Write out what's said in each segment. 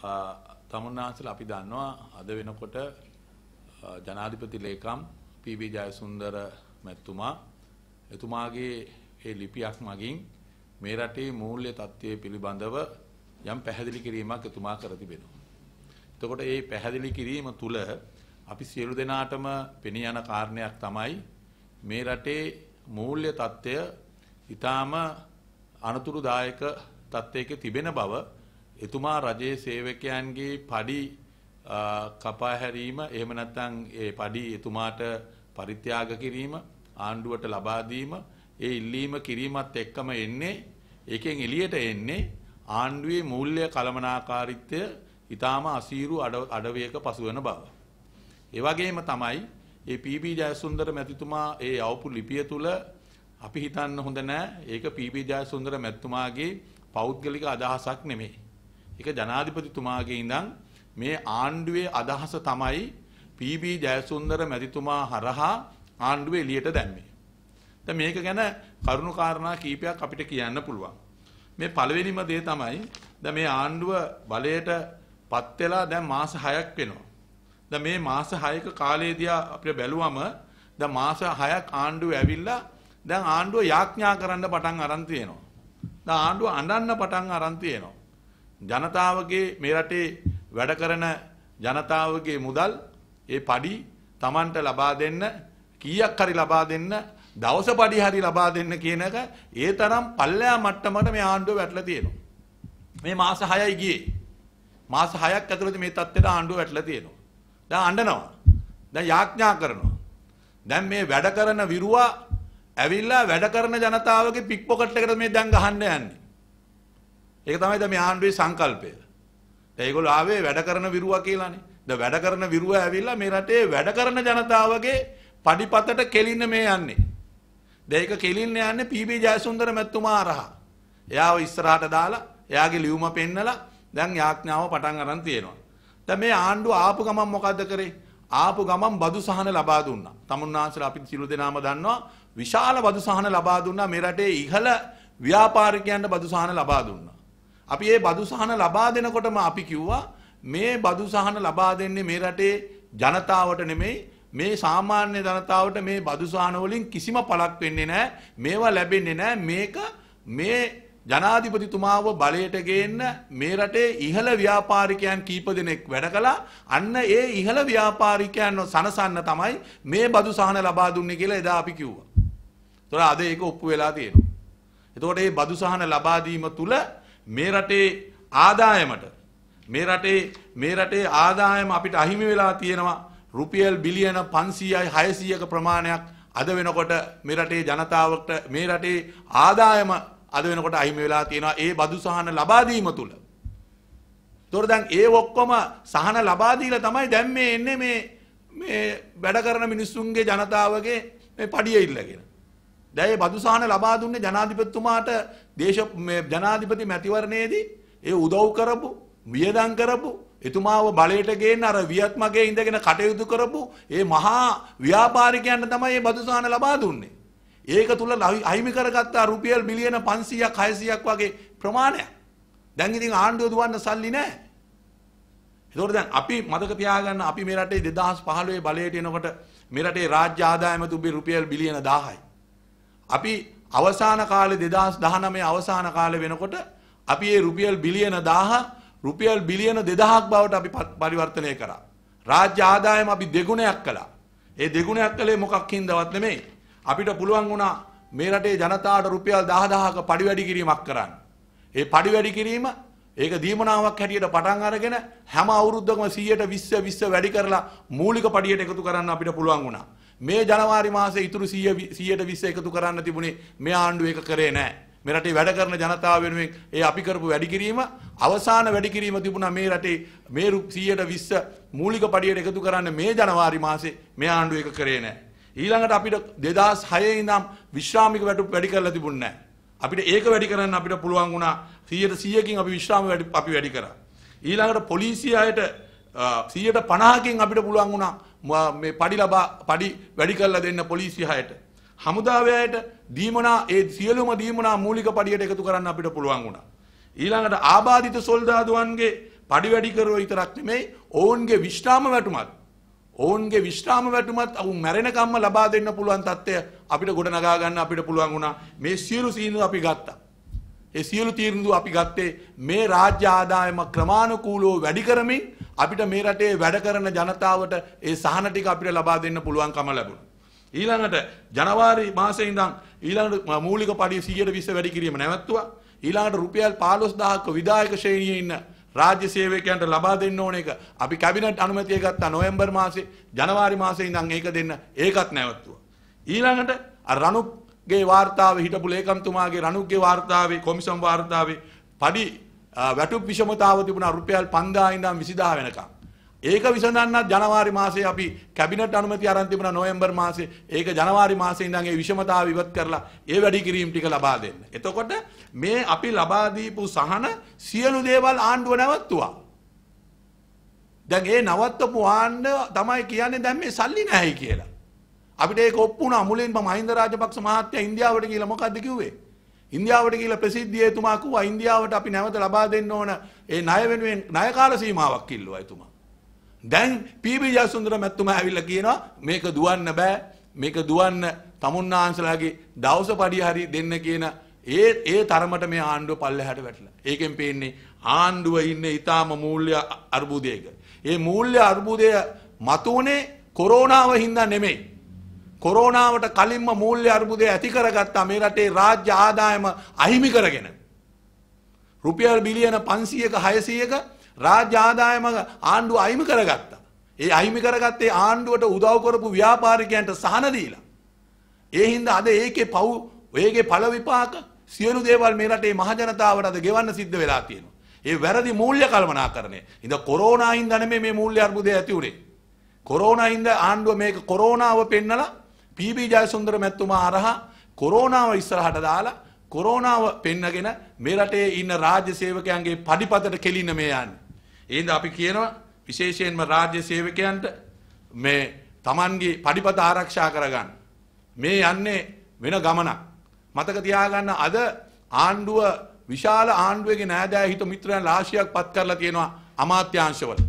තමුන්නාන්සලා අපි දන්නවා අද වෙනකොට ජනාධිපති ලේකම් පීබී ජයසුන්දර මැතිතුමා එතුමාගේ ඒ ලිපියක් මගින් මේ රටේ මූල්‍ය තත්ත්වයේ පිළිබඳව යම් පැහැදිලි කිරීමක් එතුමා කර තිබෙනවා. එතකොට මේ පැහැදිලි කිරීම තුළ අපි සියලු දෙනාටම පෙනී යන කාරණයක් තමයි මේ රටේ මූල්‍ය තත්ත්වය ඊටාම අනතුරුදායක තත්ත්වයක තිබෙන බව එතුමා රජයේ සේවකයන්ගේ පඩි කපා හැරීම එහෙම නැත්නම් ඒ පඩි එතුමාට පරිත්‍යාග කිරීම ආණ්ඩුවට ලබා දීම ඒ ඉල්ලීම කිරීමත් එක්කම එන්නේ ඒකෙන් එළියට එන්නේ ආණ්ඩුවේ මූල්‍ය කළමනාකාරීත්වය ඊටාම අසීරු අඩවියක පසුවන බව. ඒ වගේම තමයි ඒ පීබී ජයසුන්දර මැතිතුමා ඒ අවපු ලිපිය තුල අපි හිතන්න හොඳ නෑ ඒක පීබී ජයසුන්දර මැතිතුමාගේ පෞද්ගලික අදහසක් නෙමෙයි. ඒක ජනාධිපතිතුමාගේ ඉඳන් මේ ආණ්ඩුවේ අදහස තමයි පීබී ජයසුන්දර මැතිතුමා හරහා ආණ්ඩුවේ එළියට දැම්මේ. දැන් මේක ගැන කරුණු කාරණා කීපයක් අපිට කියන්න පුළුවන්. මේ පළවෙනිම දේ තමයි දැන් මේ ආණ්ඩුව බලයට පත් වෙලා දැන් මාස 6ක් වෙනවා. දැන් මේ මාස 6ක කාලයේදී අපිට බැලුවම දැන් මාස 6ක් ආණ්ඩුව ඇවිල්ලා දැන් ආණ්ඩුව යාඥා කරන්න පටන් අරන් තියෙනවා. දැන් ආණ්ඩුව අඬන්න පටන් අරන් තියෙනවා. ජනතාවගේ මේ රටේ වැඩ කරන ජනතාවගේ මුදල් ඒ padi Tamanට ලබා දෙන්න කීයක් හරි ලබා දෙන්න දවස padi හරි ලබා දෙන්න කියන එක ඒ තරම් පල්ලෑ මට්ටමකට මේ ආණ්ඩුව වැටලා තියෙනවා. මේ මාස 6යි ගියේ. මාස 6ක් ඇතුළත මේ தත්ත්වයට ආණ්ඩුව වැටලා තියෙනවා. දැන් අඬනවා. දැන් යාඥා කරනවා. දැන් මේ වැඩ කරන විරුවා ඇවිල්ලා වැඩ කරන ජනතාවගේ පික් පොකට් එකට මේ දැන් ගහන්න යන්නේ. ඒක තමයි දැන් මේ ආණ්ඩුවේ සංකල්පය. දැන් ඒගොල්ලෝ ආවේ වැඩ කරන විරුවා කියලානේ. දැන් වැඩ කරන විරුවා ඇවිල්ලා මේ රටේ වැඩ කරන ජනතාවගේ පඩිපතට කෙලින්න මේ යන්නේ. දැන් ඒක කෙලින්න යන්නේ පීබී ජයසුන්දර මැතිතුමා අරහා. එයාව ඉස්සරහට දාලා එයාගේ ලියුම පෙන්නලා දැන් යාඥාව පටන් අරන් තියෙනවා. දැන් මේ ආණ්ඩුව ආපු ගමන් මොකද්ද කරේ? ආපු ගමන් බදු සහන ලබා දුන්නා. තමුන්නාන්සලා අපි සිළු දෙනාම දන්නවා විශාල බදු සහන ලබා දුන්නා මේ රටේ ඉහළ ව්‍යාපාරිකයන්ට බදු සහන ලබා දුන්නා. අපි ඒ බදු සහන ලබා දෙනකොටම අපි කිව්වා මේ බදු සහන ලබා දෙන්නේ මේ රටේ ජනතාවට නෙමෙයි මේ සාමාන්‍ය ජනතාවට මේ බදු සහන වලින් කිසිම පළක් වෙන්නේ නැහැ මේවා ලැබෙන්නේ නැහැ මේක මේ ජනාධිපතිතුමාව බලයට ගේන්න මේ රටේ ඉහළ ව්‍යාපාරිකයන් කීප දෙනෙක් වැඩ කළා අන්න ඒ ඉහළ ව්‍යාපාරිකයන්ව සනසන්න තමයි මේ බදු සහන ලබා දුන්නේ කියලා එදා අපි කිව්වා. ඒතොර අද ඒක ඔප්පු වෙලා තියෙනවා. එතකොට මේ බදු සහන ලබා දීම තුළ මේ රටේ ආදායමට මේ රටේ මේ රටේ ආදායම අපිට අහිමි වෙලා තියෙනවා රුපියල් බිලියන 500යි 600ක ප්‍රමාණයක් අද වෙනකොට මේ රටේ ජනතාවට මේ රටේ ආදායම අද වෙනකොට අහිමි වෙලා තියෙනවා ඒ බදු සහන ලබා දීම තුල. ඒතොර දැන් ඒ ඔක්කොම සහන ලබා දීලා තමයි දැන් මේ එන්නේ මේ මේ වැඩ කරන මිනිස්සුන්ගේ ජනතාවගේ මේ පඩිය ඉල්ලගෙන. දැන් මේ බදු සහන ලබා දුන්නේ ජනාධිපතිතුමාට දේශ ජනාධිපති මැතිවරණයේදී ඒ උදව් කරපු වියදම් කරපු එතුමාව බලයට ගේන්න අර වියත්මගේ ඉඳගෙන කටයුතු කරපු ඒ මහා ව්‍යාපාරිකයන්ට තමයි මේ බදුසාන ලබා දුන්නේ. ඒක තුල අහිමි කරගත්තා රුපියල් බිලියන 500ක් 600ක් වගේ ප්‍රමාණයක්. දැන් ඉතින් ආණ්ඩුව දුවන්න සල්ලි නැහැ. ඒතකොට දැන් අපි මතක තියාගන්න අපි මේ රටේ 2015 බලයට එනකොට මේ රටේ රාජ්‍ය ආදායම තිබ්බේ රුපියල් බිලියන 1000යි. අපි අවසාන කාලේ 2019 අවසාන කාලේ වෙනකොට අපි මේ රුපියල් බිලියන 1000 රුපියල් බිලියන 2000ක් බවට අපි පරිවර්තනය කරා. රාජ්‍ය ආදායම අපි දෙගුණයක් කළා. ඒ දෙගුණයක් කළේ මොකක් හින්දාවත් නෙමෙයි. අපිට පුළුවන් වුණා මේ රටේ ජනතාවට රුපියල් 10000ක පඩිවැඩි කිරීමක් කරන්න. ඒ පඩිවැඩි කිරීම ඒක දීමනාවක් හැටියට පටන් අරගෙන හැම අවුරුද්දකම 100ට 20 20 වැඩි කරලා මූලික පඩියට එකතු කරන්න අපිට පුළුවන් වුණා. මේ ජනවාරි මාසේ ඉතුරු 100% එකතු කරන්න තිබුණේ මේ ආණ්ඩුව එක කරේ නැහැ. මේ රටේ වැඩ කරන ජනතාව වෙනුවෙන් ඒ අපි කරපු වැඩි කිරීම අවසාන වැඩි කිරීම තිබුණා මේ රටේ මේ 120 මූලික පඩියට එකතු කරන්න මේ ජනවාරි මාසේ මේ ආණ්ඩුව එක කරේ නැහැ. ඊළඟට අපිට 2006 ඉඳන් විශ්‍රාමික වැටුප් වැඩි කරලා තිබුණේ නැහැ. අපිට ඒක වැඩි කරන්න අපිට පුළුවන් වුණා 100%කින් අපි විශ්‍රාම වැඩි අපි වැඩි කරා. ඊළඟට පොලිසිය අයට 150කින් අපිට පුළුවන් වුණා මේ පඩි ලබා පඩි වැඩි කරලා දෙන්න පොලිසිය හයට. හමුදාවයට දීමනා ඒ සියලුම දීමනා මූලික පඩියට එකතු කරන්න අපිට පුළුවන් වුණා. ඊළඟට ආබාධිත සොල්දාදුවන්ගේ පඩි වැඩි කරුවෝ විතරක් නෙමෙයි ඔවුන්ගේ විශ්‍රාම වැටුමත් ඔවුන්ගේ විශ්‍රාම වැටුමත් අවු මැරෙනකම්ම ලබා දෙන්න පුළුවන් තත්ත්වය අපිට ගොඩ නගා ගන්න අපිට පුළුවන් වුණා මේ සියලු සීනු අපි ගත්තා ඒ සියලු තීරණු අපි ගත්තේ මේ රාජ්‍ය ආදායම ක්‍රමානුකූලව වැඩි කරමින් අපිට මේ රටේ වැඩ කරන ජනතාවට ඒ සහන ටික අපිට ලබා දෙන්න පුළුවන්කම ලැබුණා. ඊළඟට ජනවාරි මාසයේ ඉඳන් ඊළඟට මූලික පඩිය 120 වැඩි කිරීම නැවැත්තුවා. ඊළඟට රුපියල් 15000ක විධායක ශ්‍රේණියේ ඉන්න රාජ්‍ය සේවකයන්ට ලබා දෙන්න ඕන එක අපි කැබිනට් අනුමැතිය ගත්තා නොවැම්බර් මාසේ ජනවාරි මාසේ ඉඳන් ඒක දෙන්න ඒකත් නැවැත්තුවා. ඊළඟට අර රණුක්ගේ වාර්තාවේ හිටපු ලේකම්තුමාගේ රණුක්ගේ වාර්තාවේ කොමිසම් වාර්තාවේ පඩි වැටුප් විෂමතාව තිබුණා රුපියල් 5000 ඉඳන් 20000 වෙනකම්. ඒක විසඳන්නත් ජනවාරි මාසේ අපි කැබිනට් අනුමැතිය අරන් තිබුණා නොවැම්බර් මාසේ. ඒක ජනවාරි මාසේ ඉඳන් ඒ විෂමතාව ඉවත් කරලා ඒ වැඩි කිරීම් ටික ලබා දෙන්න. එතකොට මේ අපි ලබා දීපු සහන සියලු දේවල් ආණ්ඩුව නැවතුවා. දැන් ඒ නවත්තපු ආණ්ඩුව තමයි කියන්නේ දැන් මේ සල්ලි නැහැයි කියලා. අපිට ඒක ඔප්පු වුණා මුලින්ම මහින්ද රාජපක්ෂ මහත්තයා ඉන්දියාවට ගිහලා මොකද්ද කිව්වේ? ඉන්දියාවට කියලා ප්‍රසිද්ධිය එතුමා කිව්වා ඉන්දියාවට අපි නැවත ලබා දෙන්න ඕන ඒ ණය වෙනුවෙන් ණය කාල සීමාවක් ඉල්ලුවා එතුමා. දැන් පීබී ජයසුන්දර මැතිතුමා ඇවිල්ලා කියනවා මේක දුවන්න බෑ මේක දුවන්න තමුන්නාන්සලාගේ දවස පඩිය හරි දෙන්න කියන ඒ ඒ තරමට මේ ආණ්ඩුව පල්ලෙහාට වැටලා. ඒකෙන් පේන්නේ ආණ්ඩුව ඉන්නේ ඊටාම මූල්‍ය අර්බුදයක. ඒ මූල්‍ය අර්බුදය මතුනේ කොරෝනාව හින්දා නෙමෙයි. කොරෝණාවට කලින්ම මූල්‍ය අර්බුදය ඇති කරගත්තා මේ රටේ රාජ්‍ය ආදායම අහිමි කරගෙන. රුපියල් බිලියන 500ක 600ක රාජ්‍ය ආදායම ආණ්ඩුව අහිමි කරගත්තා. ඒ අහිමි කරගත්තේ ආණ්ඩුවට උදව් කරපු ව්‍යාපාරිකයන්ට සහන දීලා. ඒ හින්දා අද ඒකේ පව් ඒකේ ඵල විපාක සියලු දේවල් මේ රටේ මහජනතාවට අද ගෙවන්න සිද්ධ වෙලා තියෙනවා. ඒ වැරදි මූල්‍ය කල්පනාකරණය. ඉතින් කොරෝනා හින්දා නෙමෙයි මේ මූල්‍ය අර්බුදය ඇති උනේ. කොරෝනා හින්දා ආණ්ඩුව මේක කොරෝනාව පෙන්නලා පීබී ජයසුන්දර මැතිතුමා අරහා කොරෝනාව ඉස්සරහට දාලා කොරෝනාව පෙන්නගෙන මේ රටේ ඉන්න රාජ්‍ය සේවකයන්ගේ පඩිපතට කෙලින්න මේ යන්නේ. එහෙනම් අපි කියනවා විශේෂයෙන්ම රාජ්‍ය සේවකයන්ට මේ Tamanගේ පඩිපත ආරක්ෂා කරගන්න. මේ යන්නේ වෙන ගමනක්. මතක තියාගන්න අද ආණ්ඩුව විශාල ආණ්ඩුවගේ නෑදෑ හිත මිත්‍රයන් රාශියක් පත් කරලා තියෙනවා අමාත්‍යාංශවල.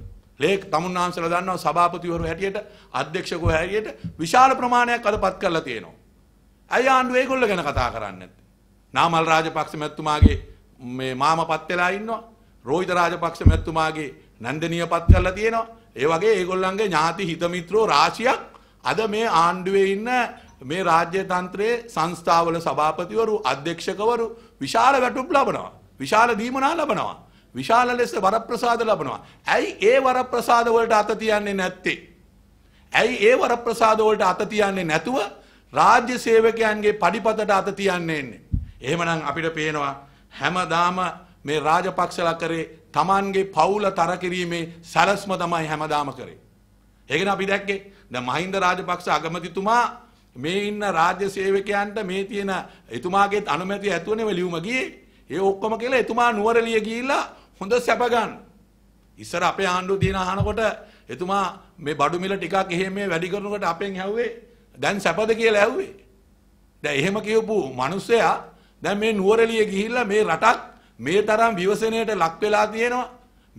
ලේ තමුන් වහන්සේලා දන්නවා සභාපතිවරු හැටියට අධ්‍යක්ෂකව හැටියට විශාල ප්‍රමාණයක් අදපත් කරලා තියෙනවා. ඇයි ආණ්ඩුව ඒගොල්ල ගැන කතා කරන්නේ නැත්තේ? නාමල් රාජපක්ෂ මැතිතුමාගේ මේ මාමපත් වෙලා ඉන්නවා. රෝහිත රාජපක්ෂ මැතිතුමාගේ නන්දනීයපත් කරලා තියෙනවා. ඒ වගේ ඒගොල්ලන්ගේ ඥාති හිත මිත්‍රෝ රාශියක් අද මේ ආණ්ඩුවේ ඉන්න මේ රාජ්‍ය තන්ත්‍රයේ සංස්ථාවල සභාපතිවරු අධ්‍යක්ෂකවරු විශාල වැටුප් ලබනවා. විශාල දීමනා ලබනවා. විශාල ලෙස වරප්‍රසාද ලබනවා. ඇයි ඒ වරප්‍රසාද වලට අත තියන්නේ නැත්තේ? ඇයි ඒ වරප්‍රසාද වලට අත තියන්නේ නැතුව රාජ්‍ය සේවකයන්ගේ පඩිපතට අත තියන්නේ ඉන්නේ? එහෙමනම් අපිට පේනවා හැමදාම මේ රාජපක්ෂලා කරේ Tamanගේ පවුල තර කිරීමේ සැලැස්ම තමයි හැමදාම කරේ. ඒකනේ අපි දැක්කේ. දැන් මහින්ද රාජපක්ෂ අගමැතිතුමා මේ ඉන්න රාජ්‍ය සේවකයන්ට මේ තියෙන එතුමාගේ අනුමැතිය ඇතුව නෙවෙයි ලියුම ගියේ. ඒ ඔක්කොම කියලා එතුමා නුවරළිය ගිහිල්ලා හොඳ සැප ගන්න. ඉස්සර අපේ ආණ්ඩුව දින අහනකොට එතුමා මේ බඩු මිල ටිකක් එහෙම මේ වැඩි කරනකොට අපෙන් ඇහුවේ දැන් සැපද කියලා ඇහුවේ. දැන් එහෙම කියපු මිනිස්සයා දැන් මේ නුවරළිය ගිහිල්ලා මේ රටක් මේ තරම් විවසනයට ලක් වෙලා තියෙනවා.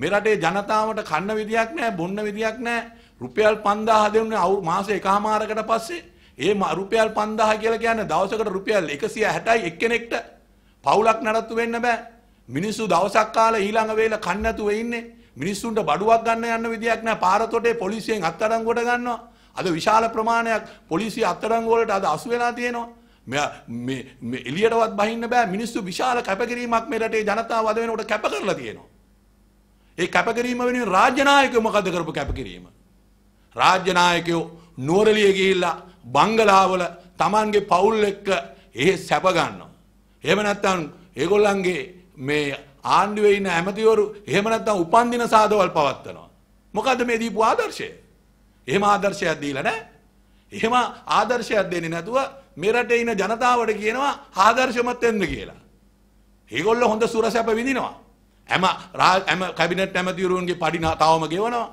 මේ රටේ ජනතාවට කන්න විදියක් නැහැ, බොන්න විදියක් නැහැ. රුපියල් 5000 දෙනුනේ මාස එකහමාරකට පස්සේ ඒ රුපියල් 5000 කියලා කියන්නේ දවසකට රුපියල් 160යි එක්කෙනෙක්ට පවුලක් නඩත්තු වෙන්න බෑ. මිනිස්සු දවසක් කාලා ඊළඟ වේල කන්න නැතුව ඉන්නේ. මිනිස්සුන්ට බඩුවක් ගන්න යන්න විදියක් නැහැ. පාරතොටේ පොලිසියෙන් අත්අඩංගුවට ගන්නවා. අද විශාල ප්‍රමාණයක් පොලිසිය අත්අඩංගුව වලට අද අසු වෙලා තියෙනවා. මේ මේ එළියටවත් බහින්න බෑ. මිනිස්සු විශාල කැපකිරීමක් මේ රටේ ජනතාව අද වෙනකොට කැප කරලා තියෙනවා. ඒ කැපකිරීම වෙනුවෙන් රාජ්‍ය නායකයෝ මොකද කරපු කැපකිරීම? රාජ්‍ය නායකයෝ නුවරළිය ගිහිල්ලා බංගලාවල Tamanගේ පවුල් එක්ක ඒ සැප ගන්නවා. එහෙම නැත්නම් ඒගොල්ලන්ගේ මේ ආණ්ඩුවේ ඉන්න ඇමතිවරු එහෙම නැත්නම් උපන්දින සාදවල් පවත්වනවා. මොකද්ද මේ දීපු ආදර්ශය? එහෙම ආදර්ශයක් දීලා නැහැ. එහෙම ආදර්ශයක් දෙන්නේ නැතුව මේ රටේ ඉන්න ජනතාවට කියනවා ආදර්ශමත් වෙන්න කියලා. ඒගොල්ලෝ හොඳ සුරසැප විඳිනවා. හැම හැම කැබිනට් ඇමතිවරුන්ගේ පඩි තවම ගෙවනවා.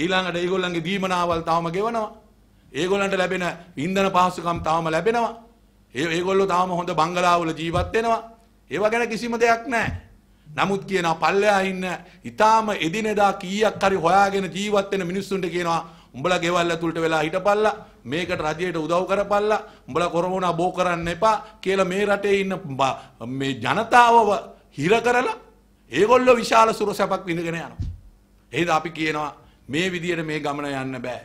ඊළඟට ඒගොල්ලන්ගේ දීමනාවල් තවම ගෙවනවා. ඒගොල්ලන්ට ලැබෙන ඉන්ධන පහසුකම් තවම ලැබෙනවා. ඒ ඒගොල්ලෝ තාම හොඳ බංගලාවල ජීවත් වෙනවා. ඒව ගැන කිසිම දෙයක් නැහැ. නමුත් කියනවා පල්ලෙහා ඉන්න ඊටාම එදිනෙදා කීයක් හරි හොයාගෙන ජීවත් වෙන මිනිස්සුන්ට කියනවා උඹලා ගෙවල් ඇතුළට වෙලා හිටපල්ලා මේකට රජයට උදව් කරපල්ලා උඹලා කොරෝනා බෝ කරන්න එපා කියලා මේ රටේ ඉන්න මේ ජනතාවව හිර කරලා ඒගොල්ලෝ විශාල සුරසැපක් විඳගෙන යනවා. එහෙනම් අපි කියනවා මේ විදියට මේ ගමන යන්න බෑ.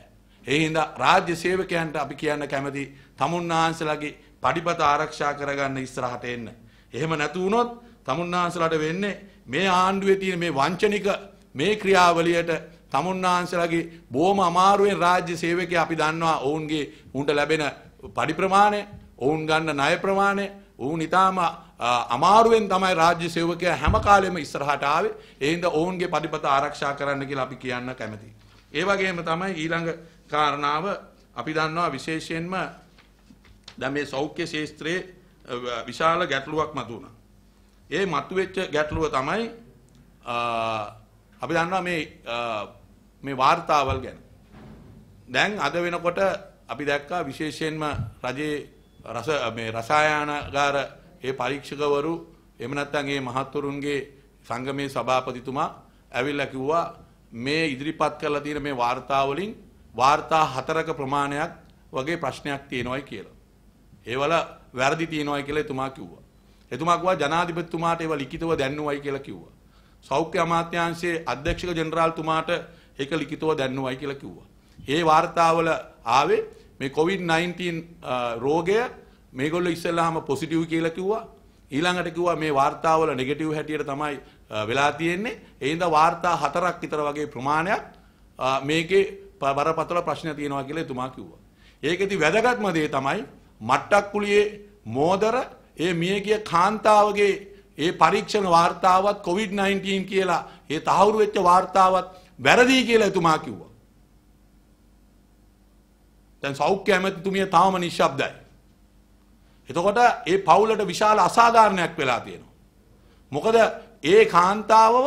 ඒ හින්දා රාජ්‍ය සේවකයන්ට අපි කියන්න කැමති තමුන්නාන්සලාගේ පඩිපත ආරක්ෂා කරගන්න ඉස්සරහට එන්න. එහෙම නැතු වුණොත් තමුන්නාන්සලාට වෙන්නේ මේ ආණ්ඩුවේ තියෙන මේ වංචනික මේ ක්‍රියාවලියට තමුන්නාන්සලාගේ බොහොම අමාරුවෙන් රාජ්‍ය සේවකයා අපි දන්නවා ඔවුන්ගේ උන්ට ලැබෙන පඩි ප්‍රමාණය, ඔවුන් ගන්න ණය ප්‍රමාණය, ඔවුන් ඊටාම අමාරුවෙන් තමයි රාජ්‍ය සේවකයා හැම කාලෙම ඉස්සරහට ආවේ. ඒ හින්දා ඔවුන්ගේ පඩිපත ආරක්ෂා කරන්න කියලා අපි කියන්න කැමතියි. ඒ වගේම තමයි ඊළඟ කාරණාව අපි දන්නවා විශේෂයෙන්ම දැන් මේ සෞඛ්‍ය ශාස්ත්‍රයේ විශාල ගැටලුවක් මතුවුණා. ඒ මතුවෙච්ච ගැටලුව තමයි අපි දන්නවා මේ මේ වார்த்தාවල් ගැන. දැන් අද වෙනකොට අපි දැක්කා විශේෂයෙන්ම රජයේ රස මේ රසායනාගාර ඒ පරීක්ෂකවරු එහෙම නැත්නම් මේ මහත්වරුන්ගේ සංගමේ සභාපතිතුමා ඇවිල්ලා කිව්වා මේ ඉදිරිපත් කරලා තියෙන මේ වාර්තා වලින් වාර්තා හතරක ප්‍රමාණයක් වගේ ප්‍රශ්නයක් තියෙනවායි කියලා. ඒවල වැරදි තියෙනවායි කියලා එතුමා කිව්වා. එතුමා කිව්වා ජනාධිපතිතුමාට ඒව ලිඛිතව දැන්නුවයි කියලා කිව්වා. සෞඛ්‍ය අමාත්‍යාංශයේ අධ්‍යක්ෂක ජෙනරාල්තුමාට ඒක ලිඛිතව දැන්නුවයි කියලා කිව්වා. ඒ වාර්තාවල ආවේ මේ COVID-19 රෝගය මේගොල්ලෝ ඉස්සෙල්ලාම පොසිටිව් කියලා කිව්වා. ඊළඟට කිව්වා මේ වාර්තාවල නෙගටිව් හැටියට තමයි වෙලා තියෙන්නේ. ඒ හින්දා වාර්තා හතරක් විතර වගේ ප්‍රමාණයක් මේකේ බරපතල ප්‍රශ්න තියෙනවා කියලා එතුමා කිව්වා. ඒකෙදි වැදගත්ම දේ තමයි මට්ටක් කුලියේ මෝදර ඒ මියගිය කාන්තාවගේ ඒ පරීක්ෂණ වාර්තාවත් කොවිඩ්-19 කියලා ඒ තහවුරු වෙච්ච වාර්තාවත් වැරදි කියලා එතුමා කිව්වා. දැන් සෞඛ්‍ය ඇමතිතුමිය තාම නිශ්ශබ්දයි. එතකොට ඒ පවුලට විශාල අසාධාරණයක් වෙලා තියෙනවා. මොකද ඒ කාන්තාවව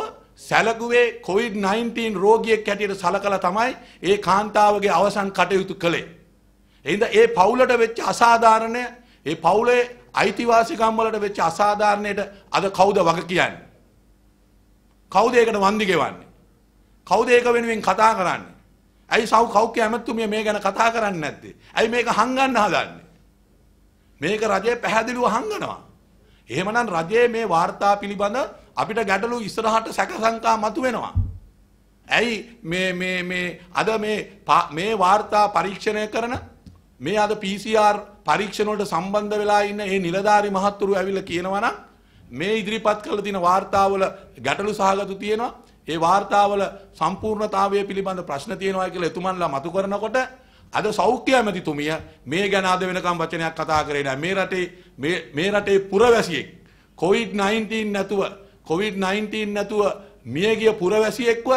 සැලකුවේ කොවිඩ්-19 රෝගියෙක් හැටියට සලකලා තමයි ඒ කාන්තාවගේ අවසන් කටයුතු කළේ. එහින්ද ඒ පවුලට වෙච්ච අසාධාරණය ඒ පවුලේ අයිතිවාසිකම් වලට වෙච්ච අසාධාරණයට අද කවුද වග කියන්නේ? කවුද ඒකට වන්දි ගෙවන්නේ? කවුද ඒක වෙනුවෙන් කතා කරන්නේ? ඇයි සව් කවුකේ ඇමතුමිය මේ ගැන කතා කරන්නේ නැත්තේ? ඇයි මේක හංගන්න හදන්නේ? මේක රජය පැහැදිලිව හංගනවා. එහෙමනම් රජයේ මේ වාර්තා පිළිබඳ අපිට ගැටලු ඉස්සරහට සැකසංකා මතුවෙනවා. ඇයි මේ මේ මේ අද මේ මේ වාර්තා පරීක්ෂණය කරන මේ අද PCR පරීක්ෂණ වලට සම්බන්ධ වෙලා ඉන්න මේ නිලධාරි මහත්තුරු ඇවිල්ලා කියනවනම් මේ ඉදිරිපත් කරලා තියෙන වාර්තාවල ගැටලු සහගත තියෙනවා. ඒ වාර්තාවල සම්පූර්ණතාවය පිළිබඳ ප්‍රශ්න තියෙනවා කියලා එතුමන්ලා මතු කරනකොට අද සෞඛ්‍ය ඇමතිතුමිය මේ ගැන අද වෙනකම් වචනයක් කතා කරේ නැහැ. මේ රටේ මේ රටේ පුරවැසියෙක් COVID-19 නැතුව COVID-19 නැතුව මියගිය පුරවැසියෙක්ව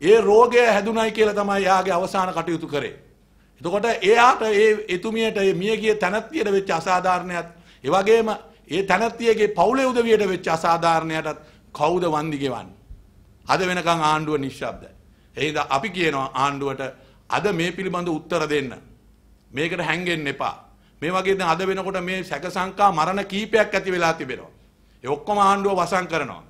ඒ රෝගය හැදුනයි කියලා තමයි යාගේ අවසාන කටයුතු කරේ. එතකොට එයාට ඒ එතුමියට මියගිය තැනැත්තියට වෙච්ච අසාධාරණයත් ඒ වගේම ඒ තැනැත්තියගේ පවුලේ උදවියට වෙච්ච අසාධාරණයටත් කවුද වන්දි ගෙවන්නේ? අද වෙනකන් ආණ්ඩුව නිශ්ශබ්දයි. එහෙනම් අපි කියනවා ආණ්ඩුවට අද මේ පිළිබඳ උත්තර දෙන්න. මේකට හැංගෙන්න එපා. මේ වගේ දැන් අද වෙනකොට මේ සැකසංකා මරණ කීපයක් ඇති වෙලා තිබෙනවා. ඒ ඔක්කොම ආණ්ඩුව වසන් කරනවා.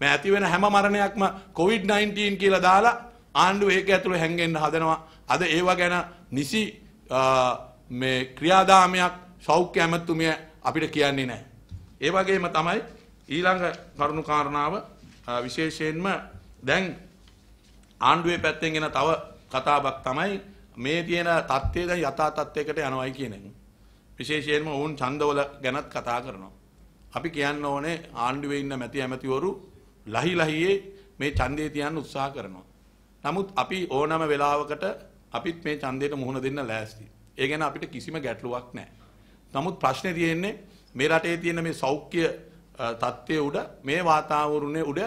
මේ ඇති වෙන හැම මරණයක්ම COVID-19 කියලා දාලා ආණ්ඩුව ඒක ඇතුළේ හැංගෙන්න හදනවා. අද ඒවා ගැන නිසි මේ ක්‍රියාදාමයක් සෞඛ්‍ය ඇමතුමිය අපිට කියන්නේ නැහැ. ඒ වගේම තමයි ඊළඟ කරුණු කාරණාව විශේෂයෙන්ම දැන් ආණ්ඩුවේ පැත්තෙන් එන තව කතාවක් තමයි මේ තියෙන தත්ත්වය දැන් යථා තත්ත්වයකට යනවායි කියන එක. විශේෂයෙන්ම වුන් ඡන්දවල ගැනත් කතා කරනවා. අපි කියන්න ඕනේ ආණ්ඩුවේ ඉන්න මැති ඇමතිවරු ලහි ලහියේ මේ ඡන්දේ තියන්න උත්සාහ කරනවා. නමුත් අපි ඕනම වෙලාවකට අපිත් මේ ඡන්දයට මුහුණ දෙන්න ලෑස්ති. ඒ ගැන අපිට කිසිම ගැටලුවක් නැහැ. නමුත් ප්‍රශ්නේ තියෙන්නේ මේ රටේ තියෙන මේ සෞඛ්‍ය තත්ත්වයේ උඩ මේ වාතාවරණයේ උඩ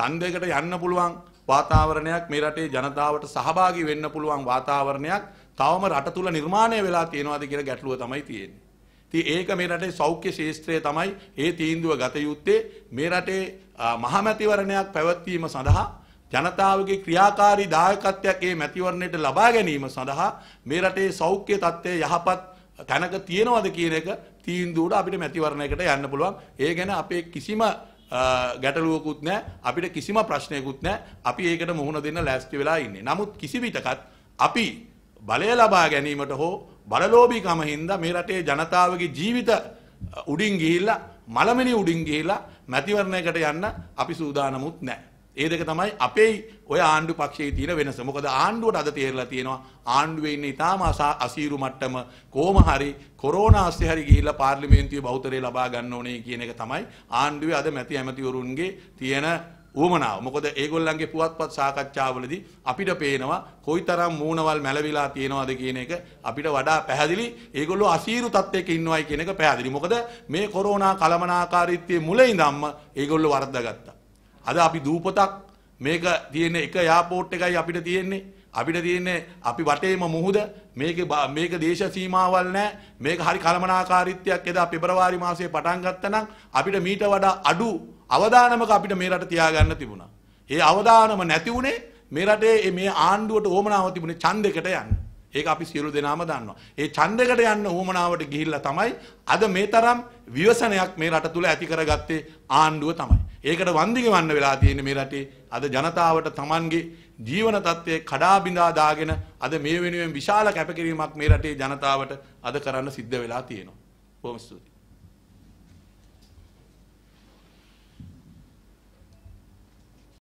ඡන්දයකට යන්න පුළුවන් වාතාවරණයක් මේ රටේ ජනතාවට සහභාගී වෙන්න පුළුවන් වාතාවරණයක් තවම රට තුල නිර්මාණය වෙලා තියෙනවාද කියලා ගැටලුව තමයි තියෙන්නේ. ඉතින් ඒක මේ රටේ සෞඛ්‍ය ශාස්ත්‍රය තමයි ඒ තීන්දුව ගත යුත්තේ මේ රටේ මහමැතිවරණයක් පැවැත්වීම සඳහා ජනතාවගේ ක්‍රියාකාරී දායකත්වයක් ඒ මැතිවරණයට ලබා ගැනීම සඳහා මේ රටේ සෞඛ්‍ය තත්ත්වය යහපත් තැනක තියෙනවද කියන එක තීන්දුවට අපිට මැතිවරණයකට යන්න පුළුවන්. ඒ ගැන අපේ කිසිම ගැටලුවකුත් නැහැ. අපිට කිසිම ප්‍රශ්නයකුත් නැහැ. අපි ඒකට මුහුණ දෙන්න ලෑස්ති වෙලා ඉන්නේ. නමුත් කිසි විටකත් අපි බලය ලබා ගැනීමට හෝ බලලෝභීකම හින්දා මේ රටේ ජනතාවගේ ජීවිත උඩින් ගිහිල්ලා මලමිනි උඩින් ගිහිලා මැතිවරණයකට යන්න අපි සූදානමුත් නැහැ. ඒ දෙක තමයි අපේ ඔය ආණ්ඩු පක්ෂයේ තියෙන වෙනස. මොකද ආණ්ඩුවට අද තේරලා තියෙනවා ආණ්ඩුවේ ඉන්න ඉතාම අසීරු මට්ටම කොහොම හරි කොරෝනා ASCII හරි ගිහිල්ලා පාර්ලිමේන්තුවේ බහුතරය ලබා ගන්න ඕනේ කියන එක තමයි ආණ්ඩුවේ අද මැති ඇමතිවරුන්ගේ තියෙන ඌමනාව. මොකද ඒගොල්ලන්ගේ පුවත්පත් සාකච්ඡාවලදී අපිට පේනවා කොයිතරම් මූණවල් මැලවිලා තියෙනවද කියන එක අපිට වඩා පැහැදිලි. ඒගොල්ලෝ අසීරු තත්ත්වයක ඉන්නවයි කියන එක පැහැදිලි. මොකද මේ කොරෝනා කලමනාකාරීත්වයේ මුලින්දම්ම ඒගොල්ලෝ වර්ධගත්තා. අද අපි දූපතක් මේක තියෙන එක යාපෝට් එකයි අපිට තියෙන්නේ අපිට තියෙන්නේ අපි වටේම මුහුද මේක මේක දේශ සීමාවල් නැහැ මේක හරි කලමනාකාරීත්වයක් එදා පෙබරවාරි මාසයේ පටන් ගත්තනම් අපිට මීට වඩා අඩු අවදානමක අපිට මේ රට තියාගන්න තිබුණා. ඒ අවදානම නැති වුණේ මේ රටේ මේ ආණ්ඩුවට ඕමනාව තිබුණේ ඡන්දයකට යන්න. ඒක අපි සියලු දෙනාම දන්නවා. ඒ ඡන්දයකට යන්න ඕමනාවට ගිහිල්ලා තමයි අද මේ තරම් විවසනයක් මේ රට තුල ඇති කරගත්තේ ආණ්ඩුව තමයි. ඒකට වන්දි ගෙවන්න වෙලා තියෙන්නේ මේ රටේ අද ජනතාවට Tamanගේ ජීවන තත්ත්වය කඩා බිඳා දාගෙන අද මේ වෙනුවෙන් විශාල කැපකිරීමක් මේ රටේ ජනතාවට අද කරන්න සිද්ධ වෙලා තියෙනවා. බොහොම ස්තුතියි.